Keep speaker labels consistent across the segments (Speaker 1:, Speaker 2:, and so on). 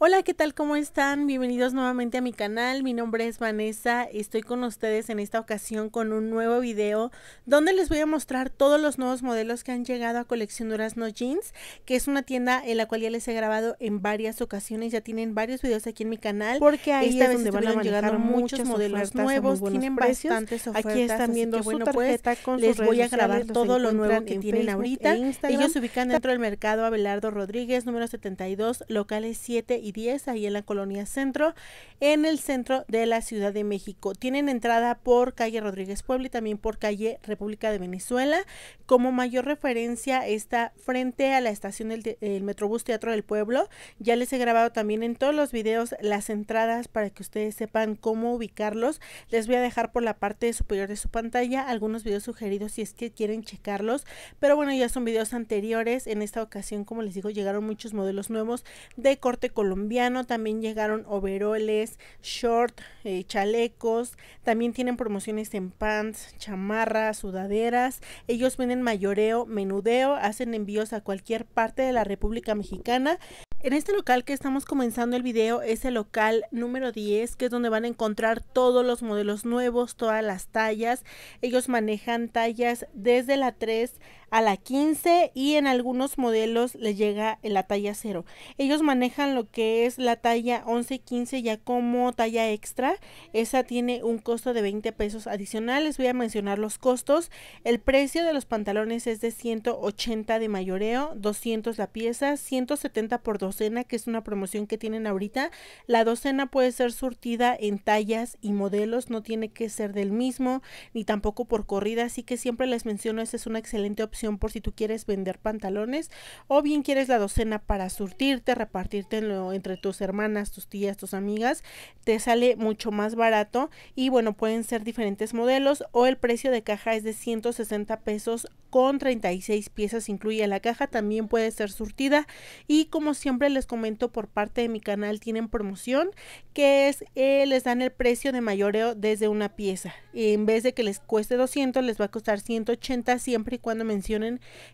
Speaker 1: Hola, ¿qué tal? ¿Cómo están? Bienvenidos nuevamente a mi canal. Mi nombre es Vanessa. Estoy con ustedes en esta ocasión con un nuevo video donde les voy a mostrar todos los nuevos modelos que han llegado a Colección Durazno Jeans, que es una tienda en la cual ya les he grabado en varias ocasiones. Ya tienen varios videos aquí en mi canal. Porque ahí es donde van a llegar muchos modelos nuevos. Tienen bastantes ofertas. Aquí están viendo bueno, pues, Les voy a grabar todo lo nuevo que tienen e ahorita. Ellos se ubican dentro del mercado Abelardo Rodríguez, número 72, locales 7 y 10, ahí en la colonia centro, en el centro de la Ciudad de México. Tienen entrada por calle Rodríguez pueblo y también por calle República de Venezuela. Como mayor referencia está frente a la estación del Metrobús Teatro del Pueblo. Ya les he grabado también en todos los videos las entradas para que ustedes sepan cómo ubicarlos. Les voy a dejar por la parte superior de su pantalla algunos videos sugeridos si es que quieren checarlos. Pero bueno, ya son videos anteriores. En esta ocasión, como les digo, llegaron muchos modelos nuevos de corte colombiano también llegaron overoles, short, eh, chalecos, también tienen promociones en pants, chamarras, sudaderas. Ellos venden mayoreo, menudeo, hacen envíos a cualquier parte de la República Mexicana. En este local que estamos comenzando el video es el local número 10, que es donde van a encontrar todos los modelos nuevos, todas las tallas. Ellos manejan tallas desde la 3 a la 15 y en algunos modelos les llega la talla 0. Ellos manejan lo que es la talla 11, 15 ya como talla extra. Esa tiene un costo de 20 pesos adicionales. Voy a mencionar los costos. El precio de los pantalones es de 180 de mayoreo, 200 la pieza, 170 por docena, que es una promoción que tienen ahorita. La docena puede ser surtida en tallas y modelos, no tiene que ser del mismo ni tampoco por corrida, así que siempre les menciono, esa es una excelente opción por si tú quieres vender pantalones o bien quieres la docena para surtirte, repartirte entre tus hermanas, tus tías, tus amigas, te sale mucho más barato y bueno, pueden ser diferentes modelos o el precio de caja es de 160 pesos con 36 piezas incluye la caja, también puede ser surtida y como siempre les comento por parte de mi canal tienen promoción que es eh, les dan el precio de mayoreo desde una pieza en vez de que les cueste 200 les va a costar 180 siempre y cuando mencionen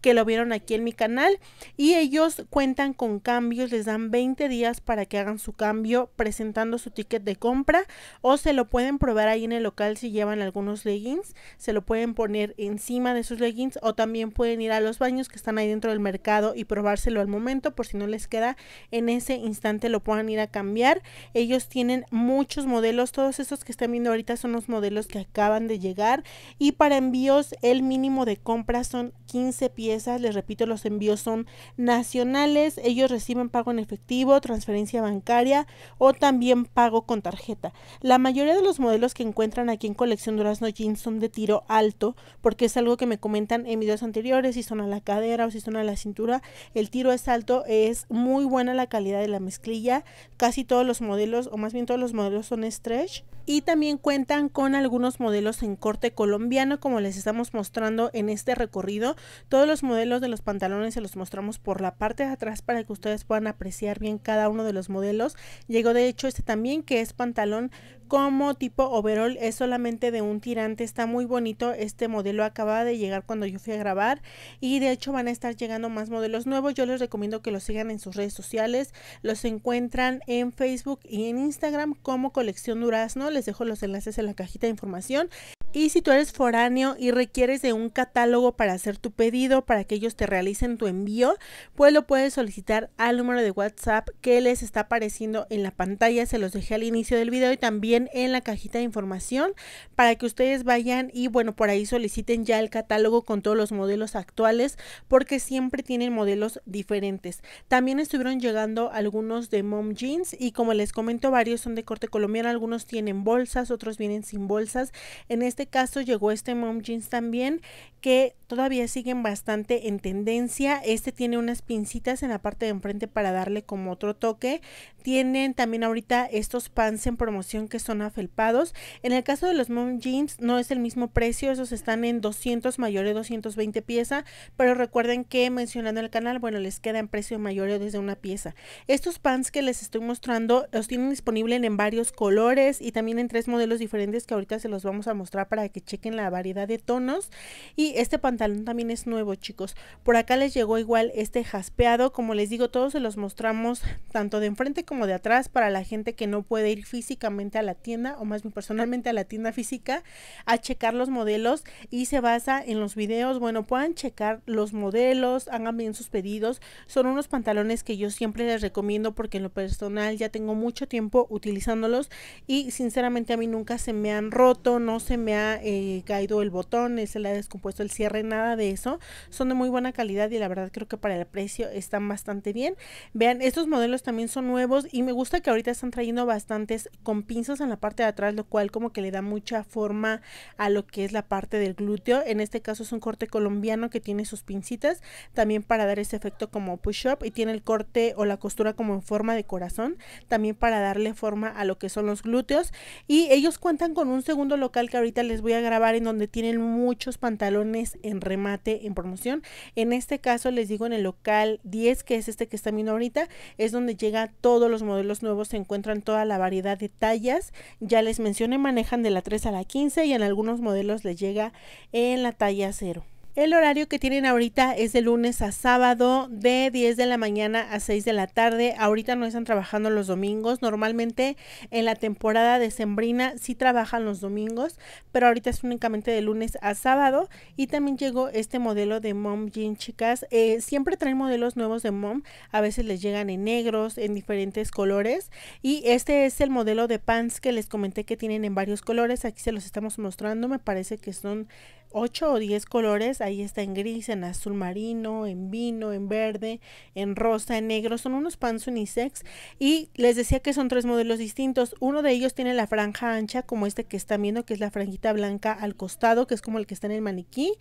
Speaker 1: que lo vieron aquí en mi canal y ellos cuentan con cambios, les dan 20 días para que hagan su cambio presentando su ticket de compra o se lo pueden probar ahí en el local si llevan algunos leggings, se lo pueden poner encima de sus leggings o también pueden ir a los baños que están ahí dentro del mercado y probárselo al momento por si no les queda en ese instante lo puedan ir a cambiar. Ellos tienen muchos modelos, todos esos que están viendo ahorita son los modelos que acaban de llegar y para envíos el mínimo de compra son 15 piezas. Les repito, los envíos son nacionales. Ellos reciben pago en efectivo, transferencia bancaria o también pago con tarjeta. La mayoría de los modelos que encuentran aquí en Colección Durazno Jeans son de tiro alto, porque es algo que me comentan en videos anteriores, si son a la cadera o si son a la cintura. El tiro es alto, es muy buena la calidad de la mezclilla. Casi todos los modelos, o más bien todos los modelos son stretch. Y también cuentan con algunos modelos en corte colombiano, como les estamos mostrando en este recorrido. Todos los modelos de los pantalones se los mostramos por la parte de atrás para que ustedes puedan apreciar bien cada uno de los modelos. Llegó de hecho este también que es pantalón como tipo overall, es solamente de un tirante, está muy bonito. Este modelo acaba de llegar cuando yo fui a grabar y de hecho van a estar llegando más modelos nuevos. Yo les recomiendo que los sigan en sus redes sociales. Los encuentran en Facebook y en Instagram como colección Durazno. Les dejo los enlaces en la cajita de información. Y si tú eres foráneo y requieres de un catálogo para hacer tu pedido, para que ellos te realicen tu envío, pues lo puedes solicitar al número de WhatsApp que les está apareciendo en la pantalla. Se los dejé al inicio del video y también en la cajita de información para que ustedes vayan y bueno, por ahí soliciten ya el catálogo con todos los modelos actuales porque siempre tienen modelos diferentes. También estuvieron llegando algunos de Mom Jeans y como les comento, varios son de corte colombiano, algunos tienen bolsas, otros vienen sin bolsas. En este este caso llegó este mom jeans también, que todavía siguen bastante en tendencia. Este tiene unas pincitas en la parte de enfrente para darle como otro toque. Tienen también ahorita estos pants en promoción que son afelpados. En el caso de los mom jeans no es el mismo precio, esos están en 200 mayor 220 pieza, pero recuerden que mencionando el canal, bueno, les queda en precio mayor desde una pieza. Estos pants que les estoy mostrando los tienen disponible en varios colores y también en tres modelos diferentes que ahorita se los vamos a mostrar para que chequen la variedad de tonos. Y este pantalón también es nuevo, chicos. Por acá les llegó igual este jaspeado. Como les digo, todos se los mostramos tanto de enfrente como de atrás para la gente que no puede ir físicamente a la tienda o más bien personalmente a la tienda física a checar los modelos y se basa en los videos. Bueno, puedan checar los modelos, hagan bien sus pedidos. Son unos pantalones que yo siempre les recomiendo porque en lo personal ya tengo mucho tiempo utilizándolos y sinceramente a mí nunca se me han roto, no se me han eh, caído el botón, eh, se le ha descompuesto el cierre, nada de eso. Son de muy buena calidad y la verdad creo que para el precio están bastante bien. Vean, estos modelos también son nuevos y me gusta que ahorita están trayendo bastantes con pinzas en la parte de atrás, lo cual como que le da mucha forma a lo que es la parte del glúteo. En este caso es un corte colombiano que tiene sus pincitas también para dar ese efecto como push-up y tiene el corte o la costura como en forma de corazón, también para darle forma a lo que son los glúteos. Y ellos cuentan con un segundo local que ahorita les voy a grabar en donde tienen muchos pantalones en remate, en promoción. En este caso les digo en el local 10, que es este que está viendo ahorita, es donde llega todos los modelos nuevos, se encuentran toda la variedad de tallas. Ya les mencioné, manejan de la 3 a la 15 y en algunos modelos les llega en la talla 0. El horario que tienen ahorita es de lunes a sábado, de 10 de la mañana a 6 de la tarde. Ahorita no están trabajando los domingos. Normalmente en la temporada decembrina sí trabajan los domingos, pero ahorita es únicamente de lunes a sábado. Y también llegó este modelo de mom jean, chicas. Eh, siempre traen modelos nuevos de mom. A veces les llegan en negros, en diferentes colores. Y este es el modelo de pants que les comenté que tienen en varios colores. Aquí se los estamos mostrando. Me parece que son 8 o 10 colores, ahí está en gris, en azul marino, en vino, en verde, en rosa, en negro, son unos pants unisex y les decía que son tres modelos distintos, uno de ellos tiene la franja ancha como este que están viendo que es la franjita blanca al costado que es como el que está en el maniquí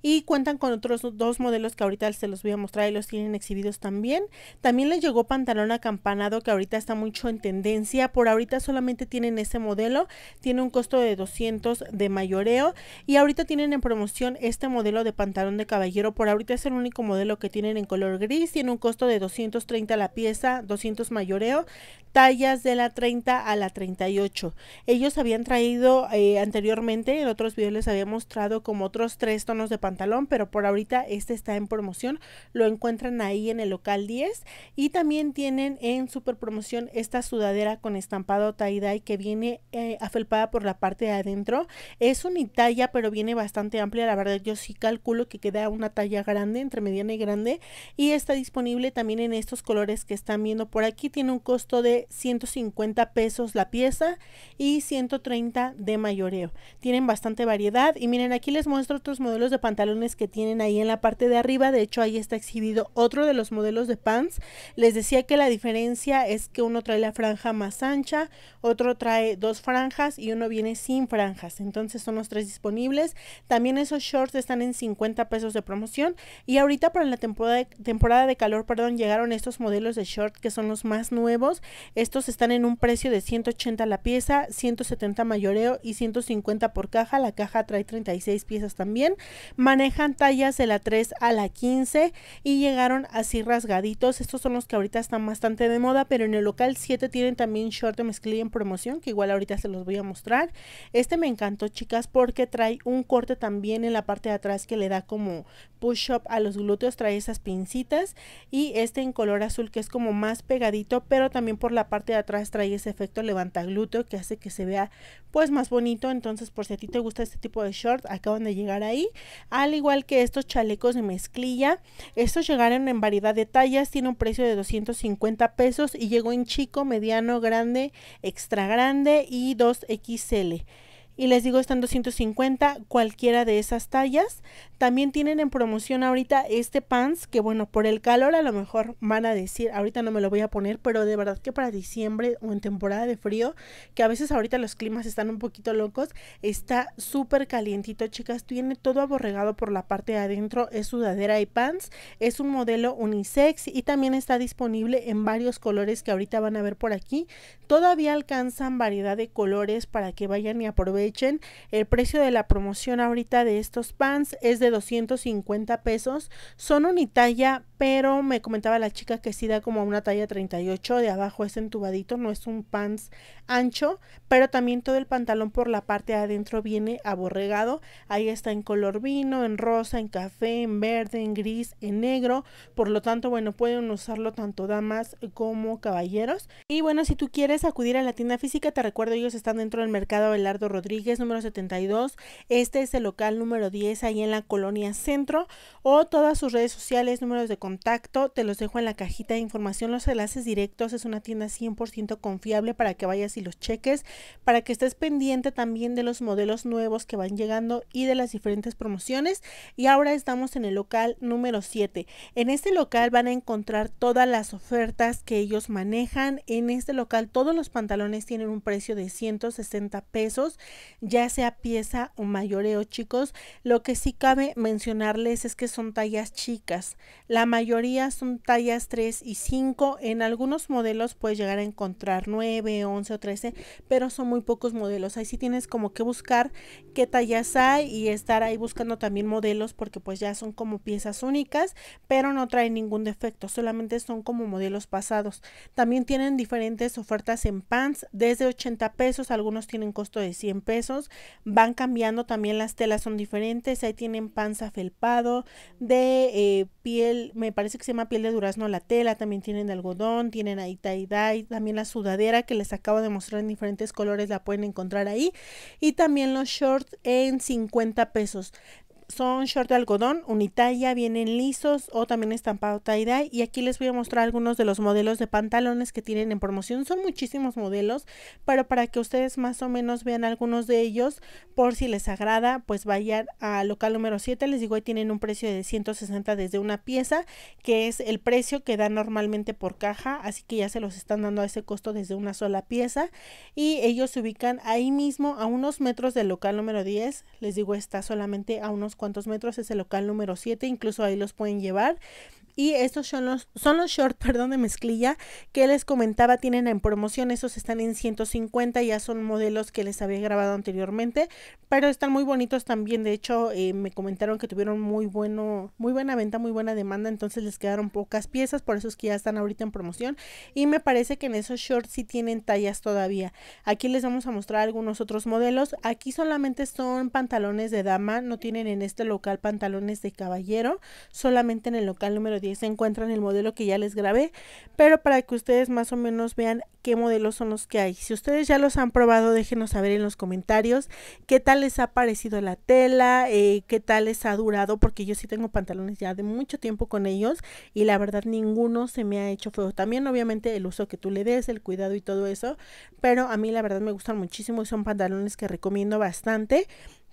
Speaker 1: y cuentan con otros dos modelos que ahorita se los voy a mostrar y los tienen exhibidos también, también les llegó pantalón acampanado que ahorita está mucho en tendencia, por ahorita solamente tienen ese modelo, tiene un costo de 200 de mayoreo y ahorita tienen en promoción este modelo de pantalón de caballero. Por ahorita es el único modelo que tienen en color gris. Tiene un costo de 230 la pieza, 200 mayoreo, tallas de la 30 a la 38. Ellos habían traído eh, anteriormente, en otros videos les había mostrado como otros tres tonos de pantalón, pero por ahorita este está en promoción. Lo encuentran ahí en el local 10. Y también tienen en super promoción esta sudadera con estampado tie-dye que viene eh, afelpada por la parte de adentro. Es unitalla, pero viene bastante amplia, la verdad yo sí calculo que queda una talla grande, entre mediana y grande, y está disponible también en estos colores que están viendo por aquí, tiene un costo de 150 pesos la pieza y 130 de mayoreo. Tienen bastante variedad y miren aquí les muestro otros modelos de pantalones que tienen ahí en la parte de arriba, de hecho ahí está exhibido otro de los modelos de pants, les decía que la diferencia es que uno trae la franja más ancha, otro trae dos franjas y uno viene sin franjas, entonces son los tres disponibles. También esos shorts están en 50 pesos de promoción. Y ahorita para la temporada de, temporada de calor, perdón, llegaron estos modelos de short que son los más nuevos. Estos están en un precio de 180 la pieza, 170 mayoreo y 150 por caja. La caja trae 36 piezas también. Manejan tallas de la 3 a la 15 y llegaron así rasgaditos. Estos son los que ahorita están bastante de moda, pero en el local 7 tienen también short de mezclilla en promoción, que igual ahorita se los voy a mostrar. Este me encantó, chicas, porque trae un corte también en la parte de atrás que le da como push up a los glúteos, trae esas pincitas y este en color azul que es como más pegadito, pero también por la parte de atrás trae ese efecto levanta glúteo que hace que se vea pues más bonito, entonces por si a ti te gusta este tipo de short, acaban de llegar ahí, al igual que estos chalecos de mezclilla, estos llegaron en variedad de tallas, tiene un precio de 250 pesos y llegó en chico, mediano, grande, extra grande y 2XL y les digo están 250 cualquiera de esas tallas. También tienen en promoción ahorita este pants que bueno, por el calor a lo mejor van a decir, ahorita no me lo voy a poner, pero de verdad que para diciembre o en temporada de frío, que a veces ahorita los climas están un poquito locos, está súper calientito, chicas, tiene todo aborregado por la parte de adentro, es sudadera y pants, es un modelo unisex y también está disponible en varios colores que ahorita van a ver por aquí. Todavía alcanzan variedad de colores para que vayan y aprovechen echen, El precio de la promoción ahorita de estos pants es de 250 pesos. Son unitalla, pero me comentaba la chica que si da como una talla 38, de abajo es entubadito, no es un pants ancho, pero también todo el pantalón por la parte de adentro viene aborregado. Ahí está en color vino, en rosa, en café, en verde, en gris, en negro. Por lo tanto, bueno, pueden usarlo tanto damas como caballeros. Y bueno, si tú quieres acudir a la tienda física, te recuerdo, ellos están dentro del mercado Belardo Rodríguez número 72. Este es el local número 10, ahí en la Colonia Centro. O todas sus redes sociales, números de contacto, te los dejo en la cajita de información. Los enlaces directos es una tienda 100% confiable para que vayas y los cheques, para que estés pendiente también de los modelos nuevos que van llegando y de las diferentes promociones. Y ahora estamos en el local número 7. En este local van a encontrar todas las ofertas que ellos manejan. En este local todos los pantalones tienen un precio de 160 pesos ya sea pieza o mayoreo, chicos. Lo que sí cabe mencionarles es que son tallas chicas. La mayoría son tallas 3 y 5. En algunos modelos puedes llegar a encontrar 9, 11 o 13, pero son muy pocos modelos. Ahí sí tienes como que buscar qué tallas hay y estar ahí buscando también modelos porque pues ya son como piezas únicas, pero no traen ningún defecto, solamente son como modelos pasados. También tienen diferentes ofertas en pants desde 80 pesos, algunos tienen costo de 100 pesos Van cambiando también las telas, son diferentes. Ahí tienen panza felpado, de eh, piel, me parece que se llama piel de durazno la tela. También tienen de algodón, tienen ahí tie También la sudadera que les acabo de mostrar en diferentes colores la pueden encontrar ahí. Y también los shorts en 50 pesos son short de algodón, unitalla, vienen lisos o también estampado tie-dye. Y aquí les voy a mostrar algunos de los modelos de pantalones que tienen en promoción. Son muchísimos modelos, pero para que ustedes más o menos vean algunos de ellos, por si les agrada, pues vayan al local número 7. Les digo, ahí tienen un precio de 160 desde una pieza, que es el precio que da normalmente por caja. Así que ya se los están dando a ese costo desde una sola pieza. Y ellos se ubican ahí mismo, a unos metros del local número 10. Les digo, está solamente a unos ¿Cuántos metros es el local número 7, incluso ahí los pueden llevar. Y estos son los, son los shorts perdón, de mezclilla que les comentaba, tienen en promoción, esos están en 150, ya son modelos que les había grabado anteriormente, pero están muy bonitos también, de hecho eh, me comentaron que tuvieron muy bueno, muy buena venta, muy buena demanda, entonces les quedaron pocas piezas, por eso es que ya están ahorita en promoción y me parece que en esos shorts sí tienen tallas todavía. Aquí les vamos a mostrar algunos otros modelos, aquí solamente son pantalones de dama, no tienen en este local pantalones de caballero, solamente en el local número se encuentran el modelo que ya les grabé, pero para que ustedes más o menos vean qué modelos son los que hay. Si ustedes ya los han probado, déjenos saber en los comentarios qué tal les ha parecido la tela, eh, qué tal les ha durado, porque yo sí tengo pantalones ya de mucho tiempo con ellos y la verdad ninguno se me ha hecho feo. También obviamente el uso que tú le des, el cuidado y todo eso, pero a mí la verdad me gustan muchísimo y son pantalones que recomiendo bastante.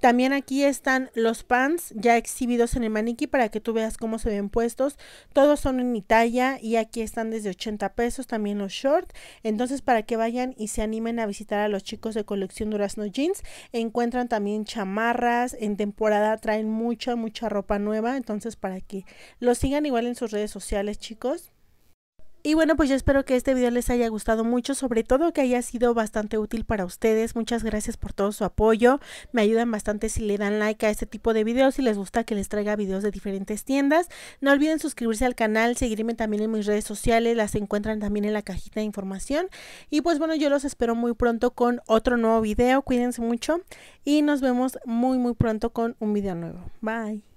Speaker 1: También aquí están los pants ya exhibidos en el maniquí para que tú veas cómo se ven puestos. Todos son en mi talla y aquí están desde 80 pesos también los shorts. Entonces para que vayan y se animen a visitar a los chicos de colección Durazno Jeans, encuentran también chamarras. En temporada traen mucha, mucha ropa nueva. Entonces para que los sigan igual en sus redes sociales chicos. Y bueno, pues yo espero que este video les haya gustado mucho, sobre todo que haya sido bastante útil para ustedes. Muchas gracias por todo su apoyo. Me ayudan bastante si le dan like a este tipo de videos, si les gusta que les traiga videos de diferentes tiendas. No olviden suscribirse al canal, seguirme también en mis redes sociales, las encuentran también en la cajita de información. Y pues bueno, yo los espero muy pronto con otro nuevo video. Cuídense mucho y nos vemos muy muy pronto con un video nuevo. Bye.